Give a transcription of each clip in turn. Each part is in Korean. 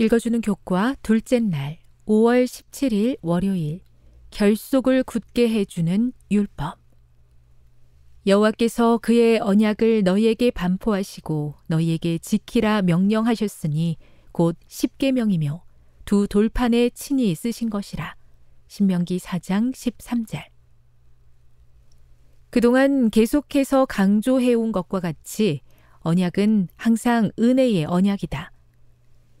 읽어주는 교과 둘째 날 5월 17일 월요일 결속을 굳게 해주는 율법 여호와께서 그의 언약을 너희에게 반포하시고 너희에게 지키라 명령하셨으니 곧 십계명이며 두 돌판에 친히 쓰신 것이라. 신명기 4장 13절. 그동안 계속해서 강조해온 것과 같이 언약은 항상 은혜의 언약이다.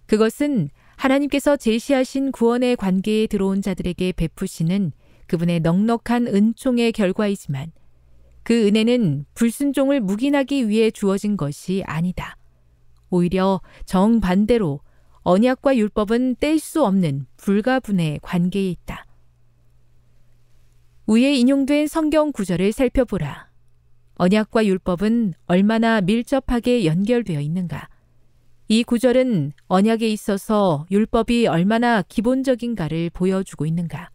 그것은 하나님께서 제시하신 구원의 관계에 들어온 자들에게 베푸시는 그분의 넉넉한 은총의 결과이지만 그 은혜는 불순종을 묵인하기 위해 주어진 것이 아니다. 오히려 정반대로 언약과 율법은 뗄 수 없는 불가분의 관계에 있다. 위에 인용된 성경 구절을 살펴보라. 언약과 율법은 얼마나 밀접하게 연결되어 있는가? 이 구절은 언약에 있어서 율법이 얼마나 기본적인가를 보여주고 있는가.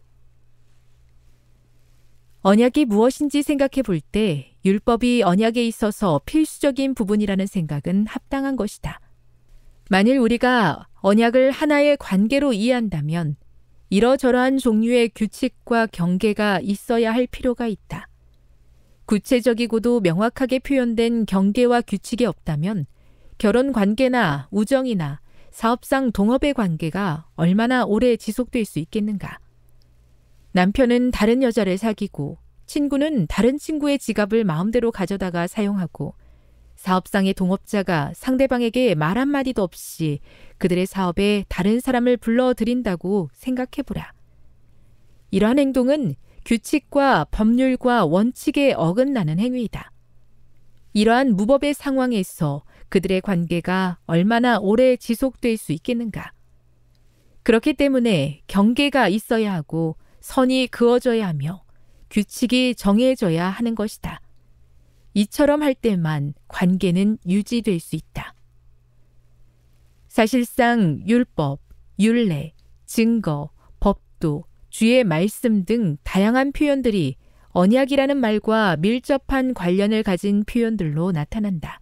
언약이 무엇인지 생각해 볼 때 율법이 언약에 있어서 필수적인 부분이라는 생각은 합당한 것이다. 만일 우리가 언약을 하나의 관계로 이해한다면 이러저러한 종류의 규칙과 경계가 있어야 할 필요가 있다. 구체적이고도 명확하게 표현된 경계와 규칙이 없다면 결혼 관계나 우정이나 사업상 동업의 관계가 얼마나 오래 지속될 수 있겠는가. 남편은 다른 여자를 사귀고 친구는 다른 친구의 지갑을 마음대로 가져다가 사용하고 사업상의 동업자가 상대방에게 말 한마디도 없이 그들의 사업에 다른 사람을 불러들인다고 생각해보라. 이러한 행동은 규칙과 법률과 원칙에 어긋나는 행위이다. 이러한 무법의 상황에서 그들의 관계가 얼마나 오래 지속될 수 있겠는가. 그렇기 때문에 경계가 있어야 하고 선이 그어져야 하며 규칙이 정해져야 하는 것이다. 이처럼 할 때만 관계는 유지될 수 있다. 사실상 율법, 율례, 증거, 법도, 주의 말씀 등 다양한 표현들이 언약이라는 말과 밀접한 관련을 가진 표현들로 나타난다.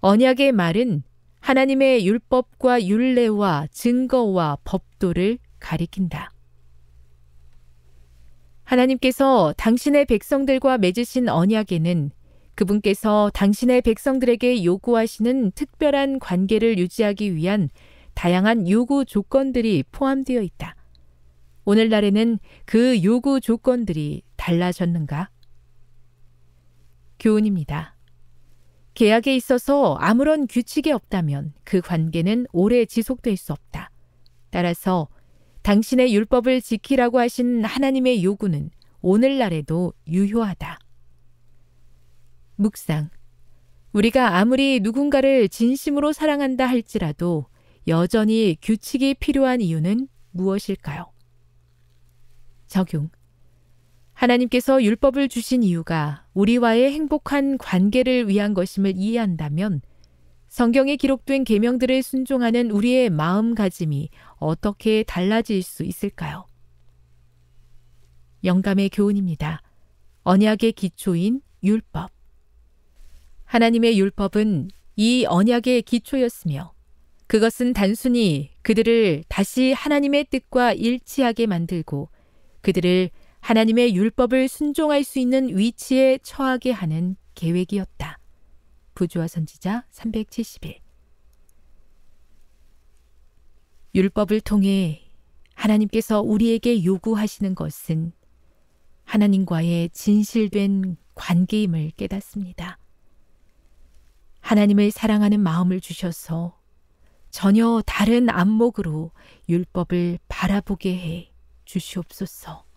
언약의 말은 하나님의 율법과 율례와 증거와 법도를 가리킨다. 하나님께서 당신의 백성들과 맺으신 언약에는 그분께서 당신의 백성들에게 요구하시는 특별한 관계를 유지하기 위한 다양한 요구 조건들이 포함되어 있다. 오늘날에는 그 요구 조건들이 달라졌는가? 교훈입니다. 계약에 있어서 아무런 규칙이 없다면 그 관계는 오래 지속될 수 없다. 따라서 당신의 율법을 지키라고 하신 하나님의 요구는 오늘날에도 유효하다. 묵상. 우리가 아무리 누군가를 진심으로 사랑한다 할지라도 여전히 규칙이 필요한 이유는 무엇일까요? 적용. 하나님께서 율법을 주신 이유가 우리와의 행복한 관계를 위한 것임을 이해한다면 성경에 기록된 계명들을 순종하는 우리의 마음가짐이 어떻게 달라질 수 있을까요? 영감의 교훈입니다. 언약의 기초인 율법. 하나님의 율법은 이 언약의 기초였으며 그것은 단순히 그들을 다시 하나님의 뜻과 일치하게 만들고 그들을 하나님의 율법을 순종할 수 있는 위치에 처하게 하는 계획이었다. 부조와 선지자 371 율법을 통해 하나님께서 우리에게 요구하시는 것은 하나님과의 진실된 관계임을 깨닫습니다. 하나님을 사랑하는 마음을 주셔서 전혀 다른 안목으로 율법을 바라보게 해 주시옵소서.